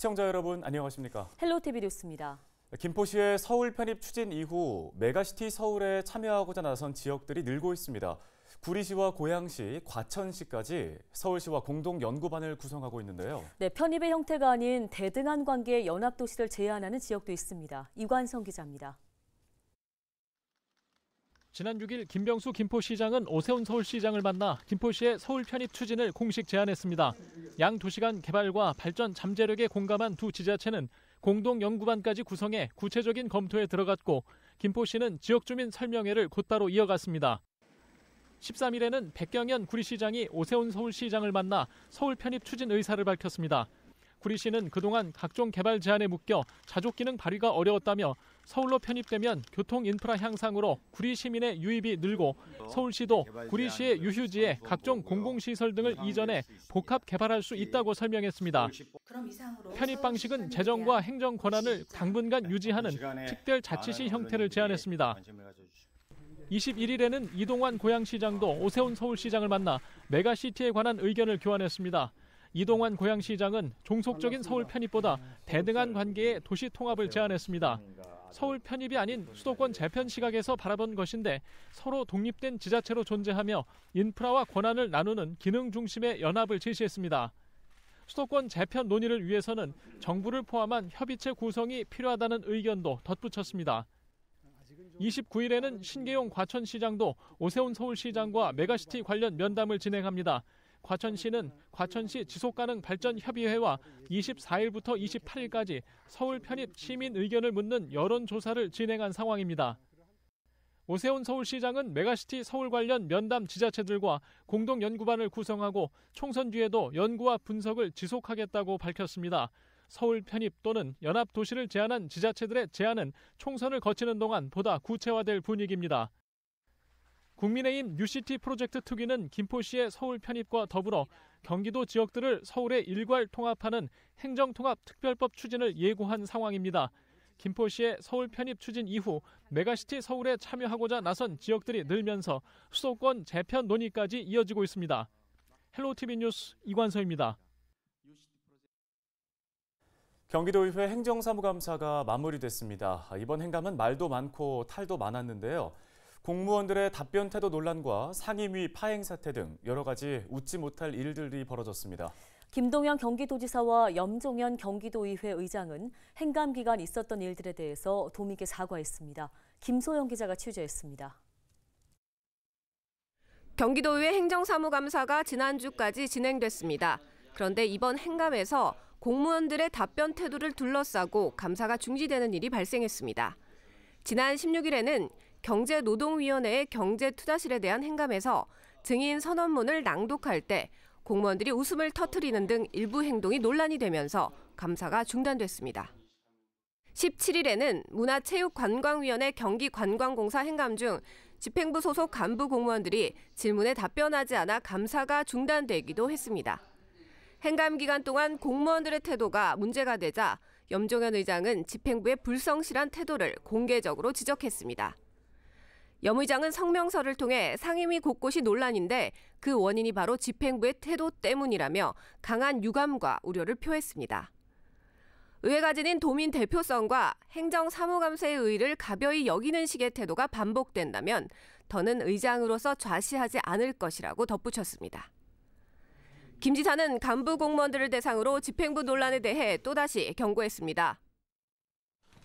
시청자 여러분 안녕하십니까? 헬로TV 뉴스입니다. 김포시의 서울 편입 추진 이후 메가시티 서울에 참여하고자 나선 지역들이 늘고 있습니다. 구리시와 고양시, 과천시까지 서울시와 공동 연구반을 구성하고 있는데요. 네, 편입의 형태가 아닌 대등한 관계의 연합 도시를 제안하는 지역도 있습니다. 이관성 기자입니다. 지난 6일 김병수 김포시장은 오세훈 서울시장을 만나 김포시의 서울 편입 추진을 공식 제안했습니다. 양 도시간 개발과 발전 잠재력에 공감한 두 지자체는 공동 연구반까지 구성해 구체적인 검토에 들어갔고 김포시는 지역주민 설명회를 곧바로 이어갔습니다. 13일에는 백경현 구리시장이 오세훈 서울시장을 만나 서울 편입 추진 의사를 밝혔습니다. 구리 시는 그동안 각종 개발 제한에 묶여 자족 기능 발휘가 어려웠다며 서울로 편입되면 교통 인프라 향상으로 구리 시민의 유입이 늘고 서울시도 구리 시의 유휴지에 각종 공공시설 등을 이전해 복합 개발할 수 있다고 설명했습니다. 편입 방식은 재정과 행정 권한을 당분간 유지하는 아, 특별 자치시 형태를 제안했습니다. 21일에는 이동환 고양시장도 오세훈 서울시장을 만나 메가시티에 관한 의견을 교환했습니다. 이동환 고양시장은 종속적인 서울 편입보다 네, 대등한 관계의 도시 통합을 네, 제안했습니다. 서울 네. 편입이 아닌 수도권 재편 시각에서 바라본 것인데 서로 독립된 지자체로 존재하며 인프라와 권한을 나누는 기능 중심의 연합을 제시했습니다. 수도권 재편 논의를 위해서는 정부를 포함한 협의체 구성이 필요하다는 의견도 덧붙였습니다. 29일에는 신계용 과천시장도 오세훈 서울시장과 메가시티 관련 면담을 진행합니다. 과천시는 과천시 지속가능 발전 협의회와 24일부터 28일까지 서울 편입 시민 의견을 묻는 여론조사를 진행한 상황입니다. 오세훈 서울시장은 메가시티 서울 관련 면담 지자체들과 공동 연구반을 구성하고 총선 뒤에도 연구와 분석을 지속하겠다고 밝혔습니다. 서울 편입 또는 연합 도시를 제안한 지자체들의 제안은 총선을 거치는 동안 보다 구체화될 분위기입니다. 국민의힘 뉴시티 프로젝트 투기는 김포시의 서울 편입과 더불어 경기도 지역들을 서울에 일괄 통합하는 행정통합특별법 추진을 예고한 상황입니다. 김포시의 서울 편입 추진 이후 메가시티 서울에 참여하고자 나선 지역들이 늘면서 수도권 재편 논의까지 이어지고 있습니다. 헬로티비 뉴스 이관서입니다. 경기도의회 행정사무감사가 마무리됐습니다. 이번 행감은 말도 많고 탈도 많았는데요. 공무원들의 답변 태도 논란과 상임위 파행 사태 등 여러 가지 웃지 못할 일들이 벌어졌습니다. 김동현 경기도지사와 염종현 경기도의회 의장은 행감 기간 있었던 일들에 대해서 도민께 사과했습니다. 김소영 기자가 취재했습니다. 경기도의회 행정사무감사가 지난주까지 진행됐습니다. 그런데 이번 행감에서 공무원들의 답변 태도를 둘러싸고 감사가 중지되는 일이 발생했습니다. 지난 16일에는 경제노동위원회의 경제투자실에 대한 행감에서 증인 선언문을 낭독할 때 공무원들이 웃음을 터트리는 등 일부 행동이 논란이 되면서 감사가 중단됐습니다. 17일에는 문화체육관광위원회 경기관광공사 행감 중 집행부 소속 간부 공무원들이 질문에 답변하지 않아 감사가 중단되기도 했습니다. 행감 기간 동안 공무원들의 태도가 문제가 되자 염종현 의장은 집행부의 불성실한 태도를 공개적으로 지적했습니다. 염 의장은 성명서를 통해 상임위 곳곳이 논란인데 그 원인이 바로 집행부의 태도 때문이라며 강한 유감과 우려를 표했습니다. 의회가 지닌 도민 대표성과 행정 사무감사의 의를 가벼이 여기는 식의 태도가 반복된다면 더는 의장으로서 좌시하지 않을 것이라고 덧붙였습니다. 김 지사는 간부 공무원들을 대상으로 집행부 논란에 대해 또다시 경고했습니다.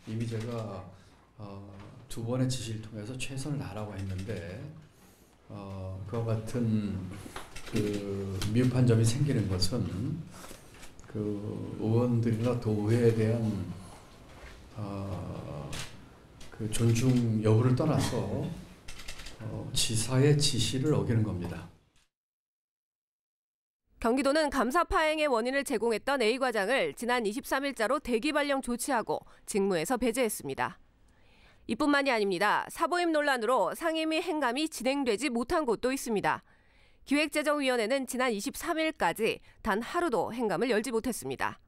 이미 제가 어... 두 번의 지시를 통해서 최선을 다하라고 했는데 어, 그와 같은 그 미흡한 점이 생기는 것은 그 의원들이나 도회에 대한 어, 그 존중 여부를 떠나서 어, 지사의 지시를 어기는 겁니다. 경기도는 감사 파행의 원인을 제공했던 A 과장을 지난 23일자로 대기 발령 조치하고 직무에서 배제했습니다. 이뿐만이 아닙니다. 사보임 논란으로 상임위 행감이 진행되지 못한 곳도 있습니다. 기획재정위원회는 지난 23일까지 단 하루도 행감을 열지 못했습니다.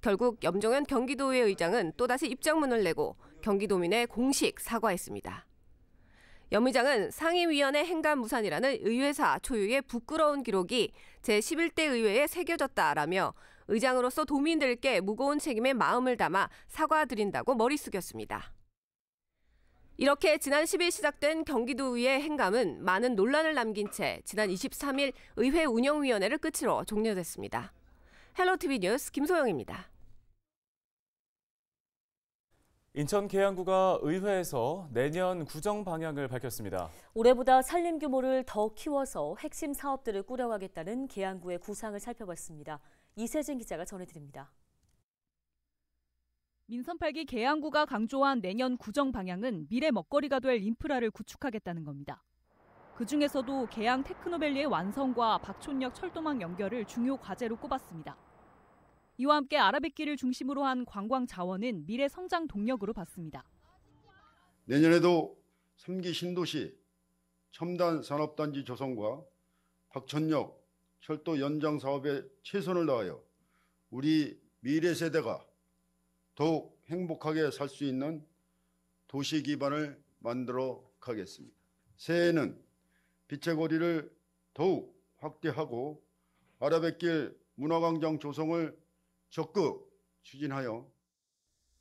결국 염종현 경기도의 의장은 또다시 입장문을 내고 경기도민의 공식 사과했습니다. 염 의장은 상임위원회 행감 무산이라는 의회사 초유의 부끄러운 기록이 제11대 의회에 새겨졌다라며 의장으로서 도민들께 무거운 책임의 마음을 담아 사과드린다고 머리 숙였습니다. 이렇게 지난 10일 시작된 경기도의회 행감은 많은 논란을 남긴 채 지난 23일 의회 운영위원회를 끝으로 종료됐습니다. 헬로TV 뉴스 김소영입니다. 인천 계양구가 의회에서 내년 구정 방향을 밝혔습니다. 올해보다 산림 규모를 더 키워서 핵심 사업들을 꾸려가겠다는 계양구의 구상을 살펴봤습니다. 이세진 기자가 전해드립니다. 민선 8기 개항구가 강조한 내년 구정 방향은 미래 먹거리가 될 인프라를 구축하겠다는 겁니다. 그 중에서도 개항 테크노밸리의 완성과 박촌역 철도망 연결을 중요 과제로 꼽았습니다. 이와 함께 아라뱃길을 중심으로 한 관광 자원은 미래 성장 동력으로 봤습니다. 내년에도 3기 신도시 첨단 산업단지 조성과 박촌역 철도 연장 사업에 최선을 다하여 우리 미래 세대가 더욱 행복하게 살 수 있는 도시 기반을 만들어 가겠습니다. 새해에는 빛의 거리를 더욱 확대하고 아라뱃길 문화광장 조성을 적극 추진하여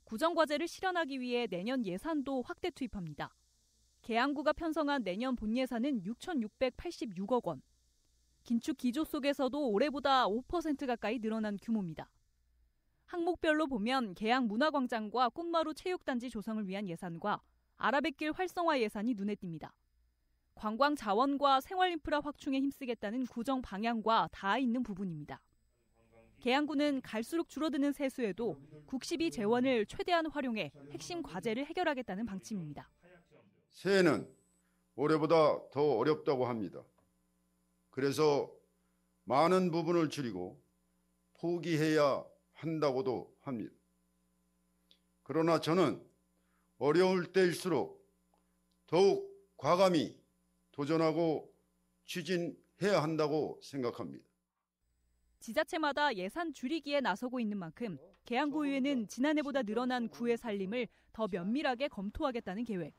구정과제를 실현하기 위해 내년 예산도 확대 투입합니다. 계양구가 편성한 내년 본예산은 6,686억 원. 긴축 기조 속에서도 올해보다 5% 가까이 늘어난 규모입니다. 항목별로 보면 계양 문화광장과 꽃마루 체육단지 조성을 위한 예산과 아라뱃길 활성화 예산이 눈에 띕니다. 관광 자원과 생활 인프라 확충에 힘쓰겠다는 구정 방향과 닿아 있는 부분입니다. 계양군은 갈수록 줄어드는 세수에도 국시비 재원을 최대한 활용해 핵심 과제를 해결하겠다는 방침입니다. 새해는 올해보다 더 어렵다고 합니다. 그래서 많은 부분을 줄이고 포기해야 한다고도 합니다. 그러나 저는 어려울 때일수록 더욱 과감히 도전하고 추진해야 한다고 생각합니다. 지자체마다 예산 줄이기에 나서고 있는 만큼 개항구의회는 지난해보다 늘어난 구의 살림을 더 면밀하게 검토하겠다는 계획.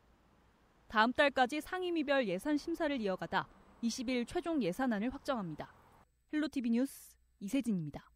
다음 달까지 상임위별 예산 심사를 이어가다 20일 최종 예산안을 확정합니다. 헬로티비 뉴스 이세진입니다.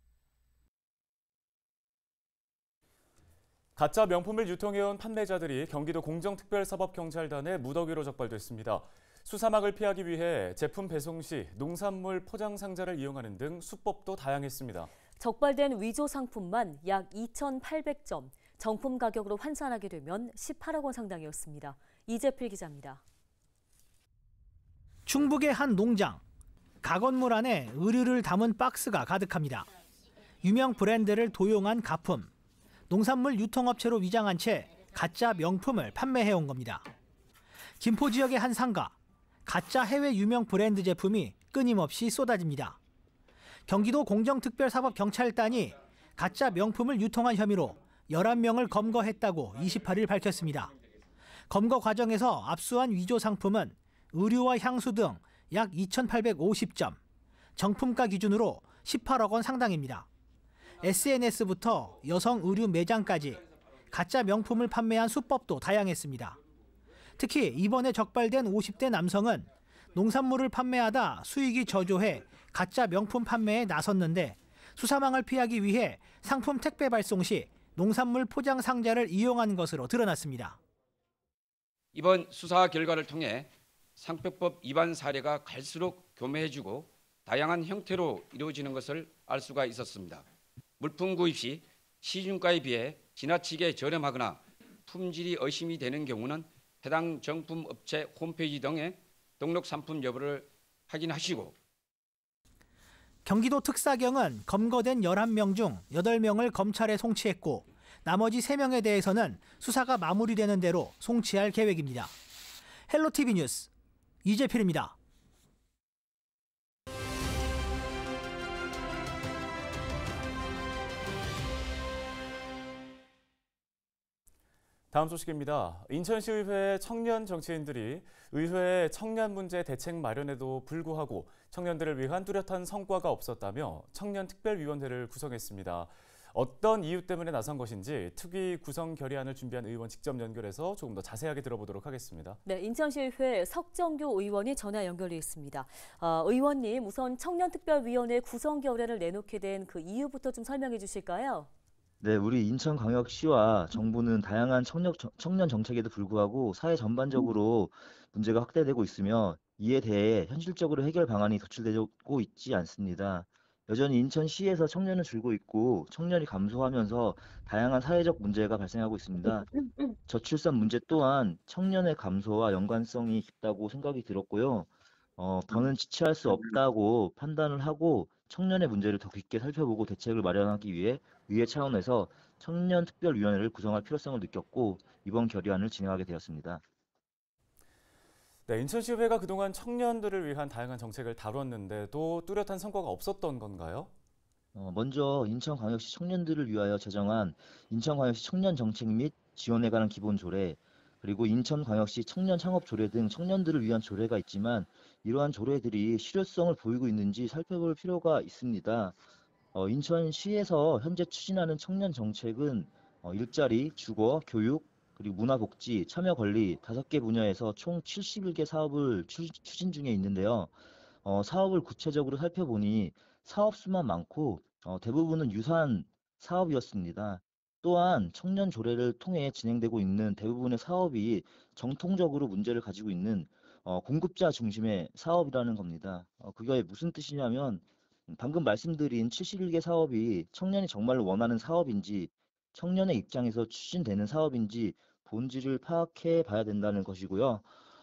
가짜 명품을 유통해온 판매자들이 경기도 공정특별사법경찰단에 무더기로 적발됐습니다. 수사막을 피하기 위해 제품 배송 시 농산물 포장 상자를 이용하는 등 수법도 다양했습니다. 적발된 위조 상품만 약 2,800점, 정품 가격으로 환산하게 되면 18억 원 상당이었습니다. 이재필 기자입니다. 충북의 한 농장. 가건물 안에 의류를 담은 박스가 가득합니다. 유명 브랜드를 도용한 가품. 농산물 유통업체로 위장한 채 가짜 명품을 판매해온 겁니다. 김포 지역의 한 상가, 가짜 해외 유명 브랜드 제품이 끊임없이 쏟아집니다. 경기도 공정특별사법경찰단이 가짜 명품을 유통한 혐의로 11명을 검거했다고 28일 밝혔습니다. 검거 과정에서 압수한 위조 상품은 의류와 향수 등 약 2,850점, 정품가 기준으로 18억 원 상당입니다. SNS부터 여성 의류 매장까지 가짜 명품을 판매한 수법도 다양했습니다. 특히 이번에 적발된 50대 남성은 농산물을 판매하다 수익이 저조해 가짜 명품 판매에 나섰는데 수사망을 피하기 위해 상품 택배 발송 시 농산물 포장 상자를 이용한 것으로 드러났습니다. 이번 수사 결과를 통해 상표법 위반 사례가 갈수록 교묘해지고 다양한 형태로 이루어지는 것을 알 수가 있었습니다. 물품 구입 시 시중가에 비해 지나치게 저렴하거나 품질이 의심이 되는 경우는 해당 정품 업체 홈페이지 등에 등록 상품 여부를 확인하시고 경기도 특사경은 검거된 11명 중 8명을 검찰에 송치했고 나머지 3명에 대해서는 수사가 마무리되는 대로 송치할 계획입니다. 헬로티비 뉴스 이재필입니다. 다음 소식입니다. 인천시의회 청년 정치인들이 의회 청년 문제 대책 마련에도 불구하고 청년들을 위한 뚜렷한 성과가 없었다며 청년특별위원회를 구성했습니다. 어떤 이유 때문에 나선 것인지 특위 구성 결의안을 준비한 의원 직접 연결해서 조금 더 자세하게 들어보도록 하겠습니다. 네, 인천시의회 석정규 의원이 전화 연결돼 있습니다. 어, 의원님, 우선 청년특별위원회 구성 결의안을 내놓게 된 그 이유부터 좀 설명해 주실까요? 네, 우리 인천광역시와 정부는 다양한 청력, 청년 정책에도 불구하고 사회 전반적으로 문제가 확대되고 있으며 이에 대해 현실적으로 해결 방안이 도출되고 있지 않습니다. 여전히 인천시에서 청년은 줄고 있고 청년이 감소하면서 다양한 사회적 문제가 발생하고 있습니다. 저출산 문제 또한 청년의 감소와 연관성이 깊다고 생각이 들었고요. 어, 더는 지체할 수 없다고 판단을 하고 청년의 문제를 더 깊게 살펴보고 대책을 마련하기 위해 위의 차원에서 청년특별위원회를 구성할 필요성을 느꼈고 이번 결의안을 진행하게 되었습니다. 네, 인천시의회가 그동안 청년들을 위한 다양한 정책을 다뤘는데도 뚜렷한 성과가 없었던 건가요? 어, 먼저 인천광역시 청년들을 위하여 제정한 인천광역시 청년정책 및 지원에 관한 기본조례 그리고 인천광역시 청년창업조례 등 청년들을 위한 조례가 있지만 이러한 조례들이 실효성을 보이고 있는지 살펴볼 필요가 있습니다. 어, 인천시에서 현재 추진하는 청년 정책은 어, 일자리, 주거, 교육, 그리고 문화복지, 참여관리 다섯 개 분야에서 총 71개 사업을 추, 추진 중에 있는데요. 어, 사업을 구체적으로 살펴보니 사업 수만 많고 어, 대부분은 유사한 사업이었습니다. 또한 청년 조례를 통해 진행되고 있는 대부분의 사업이 정통적으로 문제를 가지고 있는 어, 공급자 중심의 사업이라는 겁니다. 어, 그게 무슨 뜻이냐면 방금 말씀드린 71개 사업이 청년이 정말로 원하는 사업인지 청년의 입장에서 추진되는 사업인지 본질을 파악해 봐야 된다는 것이고요.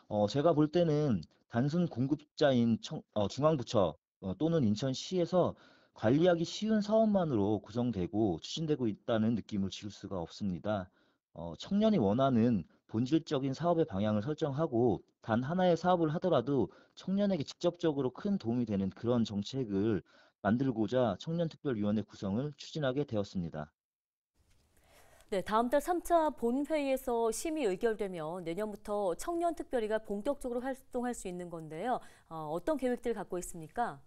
어, 제가 볼 때는 단순 공급자인 청, 어, 중앙부처 어, 또는 인천시에서 관리하기 쉬운 사업만으로 구성되고 추진되고 있다는 느낌을 지울 수가 없습니다. 어, 청년이 원하는 본질적인 사업의 방향을 설정하고 단 하나의 사업을 하더라도 청년에게 직접적으로 큰 도움이 되는 그런 정책을 만들고자 청년특별위원회 구성을 추진하게 되었습니다. 네, 다음 달 3차 본회의에서 심의 의결되면 내년부터 청년특별위가 본격적으로 활동할 수 있는 건데요. 어, 어떤 계획들을 갖고 있습니까?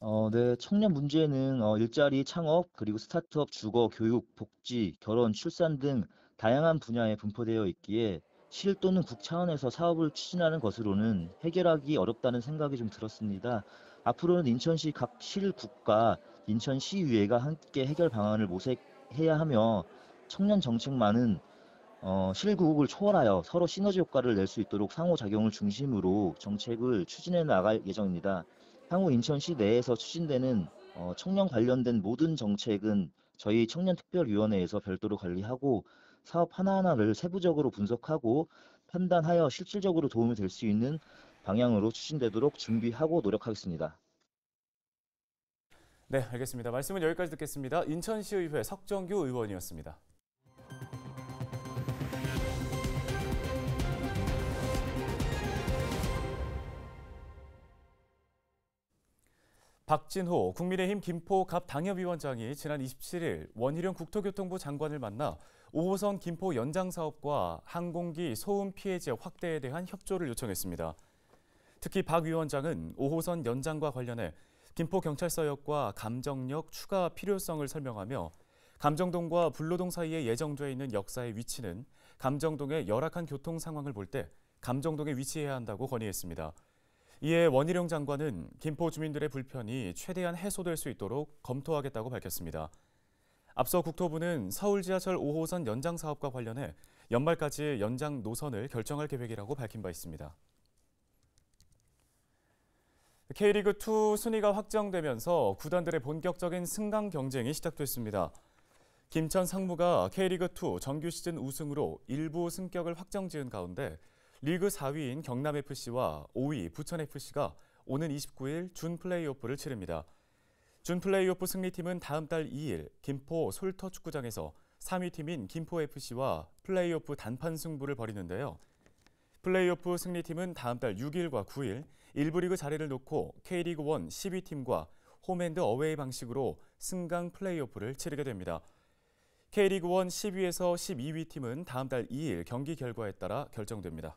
어, 네. 청년 문제는 어, 일자리 창업, 그리고 스타트업, 주거, 교육, 복지, 결혼, 출산 등 다양한 분야에 분포되어 있기에 실 또는 국 차원에서 사업을 추진하는 것으로는 해결하기 어렵다는 생각이 좀 들었습니다. 앞으로는 인천시 각 실국과 인천시의회가 함께 해결 방안을 모색해야 하며 청년 정책만은 어, 실국을 초월하여 서로 시너지 효과를 낼 수 있도록 상호작용을 중심으로 정책을 추진해 나갈 예정입니다. 향후 인천시 내에서 추진되는 어, 청년 관련된 모든 정책은 저희 청년특별위원회에서 별도로 관리하고 사업 하나하나를 세부적으로 분석하고 판단하여 실질적으로 도움이 될 수 있는 방향으로 추진되도록 준비하고 노력하겠습니다. 네, 알겠습니다. 말씀은 여기까지 듣겠습니다. 인천시의회 석정규 의원이었습니다. 박진호 국민의힘 김포갑 당협위원장이 지난 27일 원희룡 국토교통부 장관을 만나 5호선 김포 연장 사업과 항공기 소음 피해 지역 확대에 대한 협조를 요청했습니다. 특히 박 위원장은 5호선 연장과 관련해 김포경찰서역과 감정역 추가 필요성을 설명하며 감정동과 불로동 사이에 예정돼 있는 역사의 위치는 감정동의 열악한 교통 상황을 볼 때 감정동에 위치해야 한다고 건의했습니다. 이에 원희룡 장관은 김포 주민들의 불편이 최대한 해소될 수 있도록 검토하겠다고 밝혔습니다. 앞서 국토부는 서울 지하철 5호선 연장 사업과 관련해 연말까지 연장 노선을 결정할 계획이라고 밝힌 바 있습니다. K리그2 순위가 확정되면서 구단들의 본격적인 승강 경쟁이 시작됐습니다. 김천 상무가 K리그2 정규 시즌 우승으로 일부 승격을 확정지은 가운데 리그 4위인 경남FC와 5위 부천FC가 오는 29일 준 플레이오프를 치릅니다. 준 플레이오프 승리팀은 다음 달 2일 김포 솔터 축구장에서 3위 팀인 김포FC와 플레이오프 단판 승부를 벌이는데요. 플레이오프 승리팀은 다음 달 6일과 9일 1부 리그 자리를 놓고 K리그 1 12팀과 홈앤드 어웨이 방식으로 승강 플레이오프를 치르게 됩니다. K리그 1 10위에서 12위 팀은 다음 달 2일 경기 결과에 따라 결정됩니다.